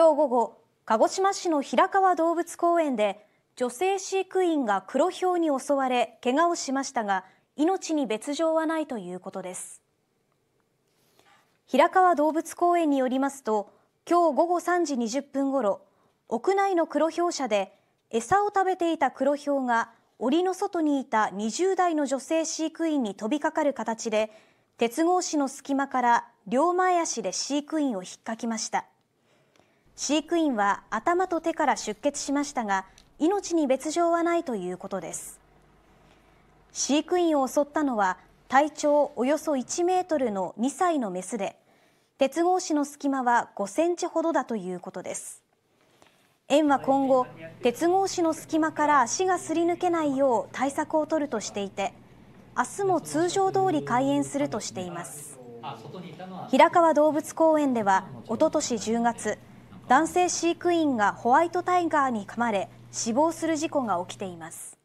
今日午後鹿児島市の平川動物公園で女性飼育員が黒ヒョウに襲われ怪我をしましたが命に別状はないということです平川動物公園によりますと今日午後3時20分ごろ屋内の黒ヒョウ舎で餌を食べていた黒ヒョウが檻の外にいた20代の女性飼育員に飛びかかる形で鉄格子の隙間から両前足で飼育員を引っかきました飼育員は頭と手から出血しましたが命に別状はないということです飼育員を襲ったのは体長およそ1メートルの2歳のメスで鉄格子の隙間は5センチほどだということです園は今後鉄格子の隙間から足がすり抜けないよう対策を取るとしていて明日も通常通り開園するとしています平川動物公園ではおととし10月男性飼育員がホワイトタイガーに噛まれ死亡する事故が起きています